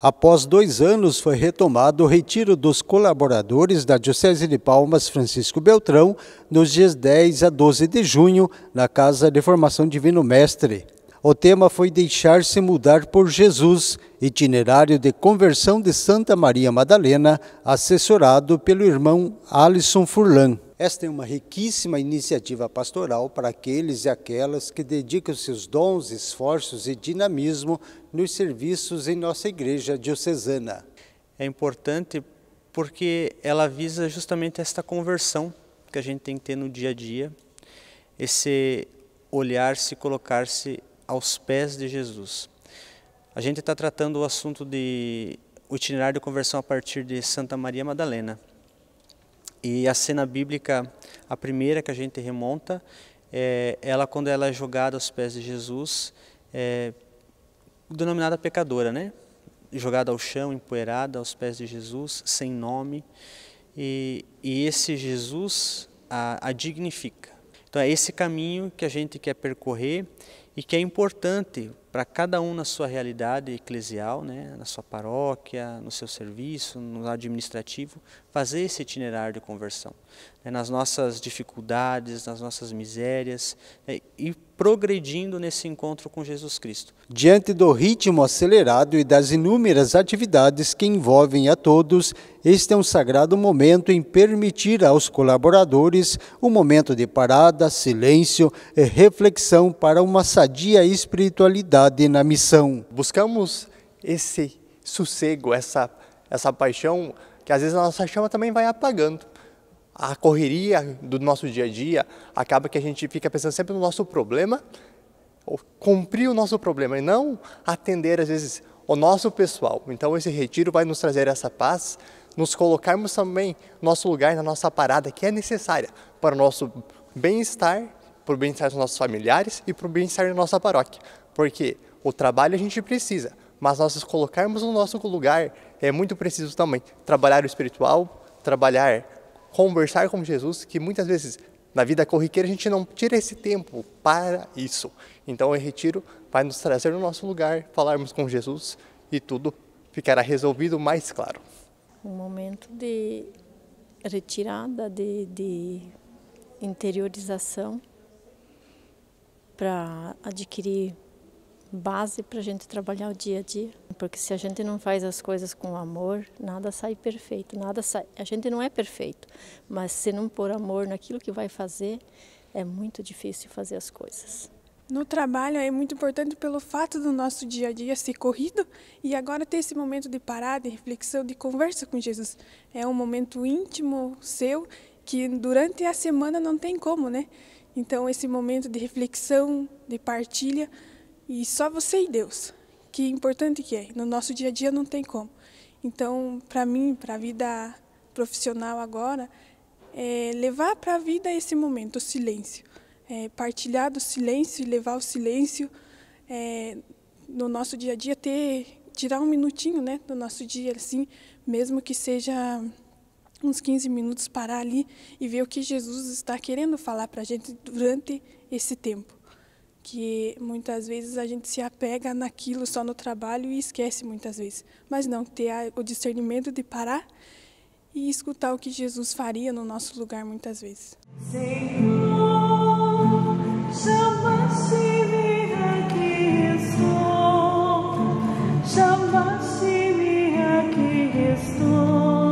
Após dois anos, foi retomado o retiro dos colaboradores da Diocese de Palmas Francisco Beltrão nos dias 10 a 12 de junho, na Casa de Formação Divino Mestre. O tema foi Deixar-se Mudar por Jesus, itinerário de conversão de Santa Maria Madalena, assessorado pelo irmão Alisson Furlan. Esta é uma riquíssima iniciativa pastoral para aqueles e aquelas que dedicam seus dons, esforços e dinamismo nos serviços em nossa igreja diocesana. É importante porque ela visa justamente esta conversão que a gente tem que ter no dia a dia, esse olhar-se, colocar-se aos pés de Jesus. A gente está tratando o assunto de o itinerário de conversão a partir de Santa Maria Madalena. E a cena bíblica, a primeira que a gente remonta, é ela quando ela é jogada aos pés de Jesus, é, denominada pecadora, né? Jogada ao chão, empoeirada aos pés de Jesus, sem nome. E, e esse Jesus a, a dignifica. Então é esse caminho que a gente quer percorrer e que é importante para cada um na sua realidade eclesial, né, na sua paróquia, no seu serviço, no administrativo, fazer esse itinerário de conversão, né, nas nossas dificuldades, nas nossas misérias, né, e progredindo nesse encontro com Jesus Cristo. Diante do ritmo acelerado e das inúmeras atividades que envolvem a todos, este é um sagrado momento em permitir aos colaboradores um momento de parada, silêncio e reflexão para uma sadia espiritualidade fidelidade na missão. Buscamos esse sossego, essa, essa paixão, que às vezes a nossa chama também vai apagando. A correria do nosso dia a dia acaba que a gente fica pensando sempre no nosso problema, cumprir o nosso problema e não atender às vezes o nosso pessoal. Então esse retiro vai nos trazer essa paz, nos colocarmos também nosso lugar na nossa parada que é necessária para o nosso bem-estar, para o bem-estar dos nossos familiares e para o bem-estar da nossa paróquia. Porque o trabalho a gente precisa, mas nós nos colocarmos no nosso lugar é muito preciso também. Trabalhar o espiritual, trabalhar, conversar com Jesus, que muitas vezes na vida corriqueira a gente não tira esse tempo para isso. Então o retiro vai nos trazer no nosso lugar, falarmos com Jesus e tudo ficará resolvido mais claro. Um momento de retirada, de, de interiorização para adquirir base para a gente trabalhar o dia a dia. Porque se a gente não faz as coisas com amor, nada sai perfeito, nada sai. A gente não é perfeito, mas se não pôr amor naquilo que vai fazer, é muito difícil fazer as coisas. No trabalho é muito importante pelo fato do nosso dia a dia ser corrido e agora ter esse momento de parada, de reflexão, de conversa com Jesus. É um momento íntimo seu que durante a semana não tem como, né? Então esse momento de reflexão, de partilha, e só você e Deus. Que importante que é. No nosso dia a dia não tem como. Então, para mim, para a vida profissional agora, é levar para a vida esse momento, o silêncio. É partilhar do silêncio e levar o silêncio é, no nosso dia a dia, ter, tirar um minutinho né, do nosso dia, assim, mesmo que seja uns 15 minutos, parar ali e ver o que Jesus está querendo falar para a gente durante esse tempo que muitas vezes a gente se apega naquilo só no trabalho e esquece muitas vezes. Mas não, ter o discernimento de parar e escutar o que Jesus faria no nosso lugar muitas vezes. Senhor, chama-se aqui estou, chama-se aqui estou.